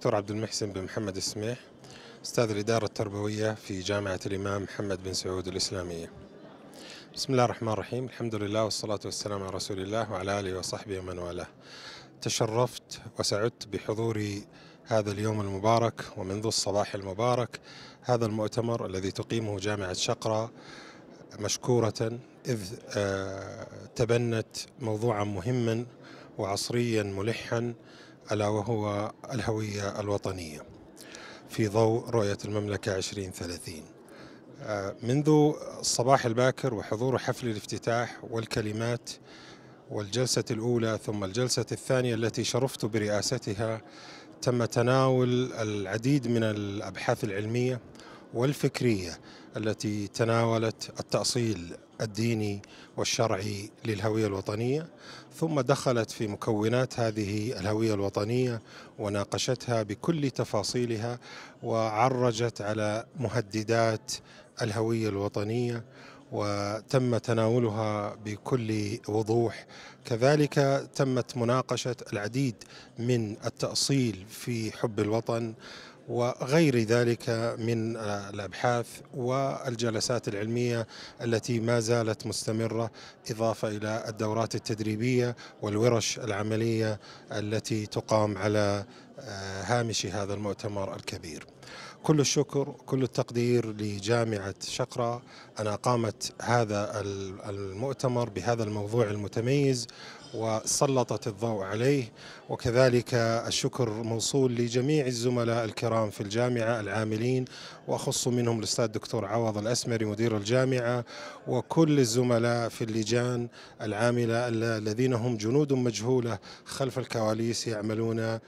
دكتور عبد المحسن بن محمد السميح استاذ الاداره التربويه في جامعه الامام محمد بن سعود الاسلاميه. بسم الله الرحمن الرحيم، الحمد لله والصلاه والسلام على رسول الله وعلى اله وصحبه ومن والاه. تشرفت وسعدت بحضور هذا اليوم المبارك ومنذ الصباح المبارك هذا المؤتمر الذي تقيمه جامعه شقره مشكوره اذ آه، تبنت موضوعا مهما وعصريا ملحا ألا وهو الهوية الوطنية في ضوء رؤية المملكة 2030 آه، منذ الصباح الباكر وحضور حفل الافتتاح والكلمات والجلسة الأولى ثم الجلسة الثانية التي شرفت برئاستها تم تناول العديد من الأبحاث العلمية والفكرية التي تناولت التأصيل الديني والشرعي للهوية الوطنية ثم دخلت في مكونات هذه الهوية الوطنية وناقشتها بكل تفاصيلها وعرجت على مهددات الهوية الوطنية وتم تناولها بكل وضوح كذلك تمت مناقشة العديد من التأصيل في حب الوطن وغير ذلك من آه، الابحاث والجلسات العلميه التي ما زالت مستمره اضافه الى الدورات التدريبيه والورش العمليه التي تقام على آه، هامش هذا المؤتمر الكبير. كل الشكر كل التقدير لجامعة شقرة أن أقامت هذا المؤتمر بهذا الموضوع المتميز وسلطت الضوء عليه وكذلك الشكر موصول لجميع الزملاء الكرام في الجامعة العاملين وأخص منهم الأستاذ الدكتور عوض الأسمري مدير الجامعة وكل الزملاء في اللجان العاملة الذين هم جنود مجهولة خلف الكواليس يعملون